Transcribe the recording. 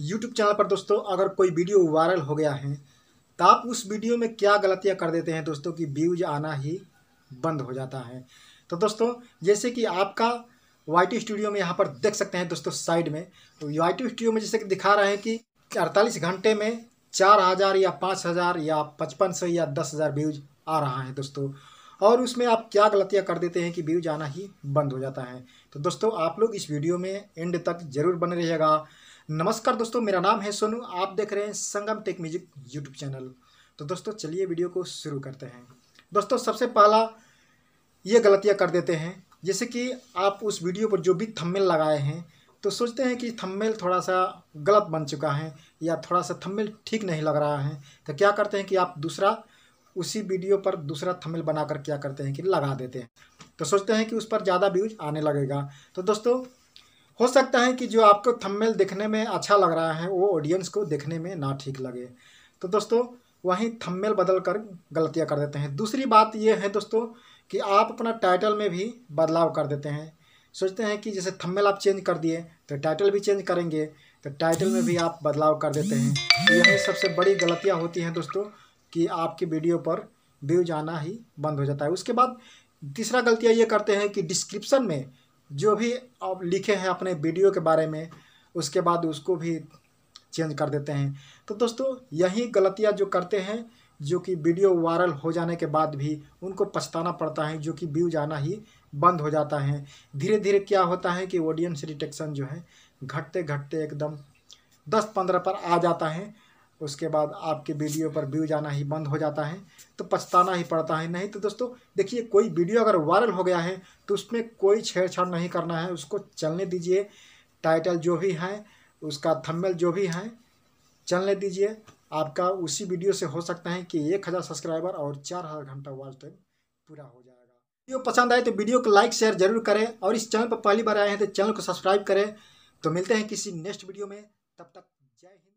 YouTube channel पर दोस्तों अगर कोई वीडियो वायरल हो गया है तो आप उस वीडियो में क्या गलतियाँ कर देते हैं दोस्तों कि व्यूज आना ही बंद हो जाता है तो दोस्तों जैसे कि आपका वाई स्टूडियो में यहाँ पर देख सकते हैं दोस्तों साइड में तो वाई स्टूडियो में जैसे कि दिखा रहे हैं कि अड़तालीस घंटे में चार हज़ार या पाँच हज़ार या पचपन सौ या दस हज़ार व्यूज आ रहा है दोस्तों और उसमें आप क्या गलतियाँ कर देते हैं कि व्यूज आना ही बंद हो जाता है तो दोस्तों आप लोग इस वीडियो में एंड तक ज़रूर बने रहिएगा नमस्कार दोस्तों मेरा नाम है सोनू आप देख रहे हैं Sangam tech music YouTube channel तो दोस्तों चलिए वीडियो को शुरू करते हैं दोस्तों सबसे पहला ये गलतियाँ कर देते हैं जैसे कि आप उस वीडियो पर जो भी थंबनेल लगाए हैं तो सोचते हैं कि थंबनेल थोड़ा सा गलत बन चुका है या थोड़ा सा थंबनेल ठीक नहीं लग रहा है तो क्या करते हैं कि आप दूसरा उसी वीडियो पर दूसरा थंबनेल बनाकर क्या करते हैं कि लगा देते हैं तो सोचते हैं कि उस पर ज़्यादा व्यूज आने लगेगा तो दोस्तों हो सकता है कि जो आपको थंबनेल देखने में अच्छा लग रहा है वो ऑडियंस को देखने में ना ठीक लगे तो दोस्तों वहीं थंबनेल बदल कर गलतियाँ कर देते हैं दूसरी बात ये है दोस्तों कि आप अपना टाइटल में भी बदलाव कर देते हैं सोचते हैं कि जैसे थंबनेल आप चेंज कर दिए तो टाइटल भी चेंज करेंगे तो टाइटल में भी आप बदलाव कर देते हैं तो यही सबसे बड़ी गलतियाँ होती हैं दोस्तों कि आपकी वीडियो पर व्यू जाना ही बंद हो जाता है उसके बाद तीसरा गलतियाँ ये करते हैं कि डिस्क्रिप्शन में जो भी आप लिखे हैं अपने वीडियो के बारे में उसके बाद उसको भी चेंज कर देते हैं तो दोस्तों यही गलतियाँ जो करते हैं जो कि वीडियो वायरल हो जाने के बाद भी उनको पछताना पड़ता है जो कि व्यू जाना ही बंद हो जाता है धीरे धीरे क्या होता है कि ऑडियंस रिटेक्शन जो है घटते घटते एकदम दस पंद्रह पर आ जाता है उसके बाद आपके वीडियो पर व्यूज आना ही बंद हो जाता है तो पछताना ही पड़ता है नहीं तो दोस्तों देखिए कोई वीडियो अगर वायरल हो गया है तो उसमें कोई छेड़छाड़ नहीं करना है उसको चलने दीजिए टाइटल जो भी है उसका थंबनेल जो भी है चलने दीजिए आपका उसी वीडियो से हो सकता है कि एक हज़ार सब्सक्राइबर और चार हज़ार घंटा वॉच टाइम पूरा हो जाएगा वीडियो पसंद आए तो वीडियो को लाइक शेयर जरूर करें और इस चैनल पर पहली बार आए हैं तो चैनल को सब्सक्राइब करें तो मिलते हैं किसी नेक्स्ट वीडियो में तब तक जय हिंद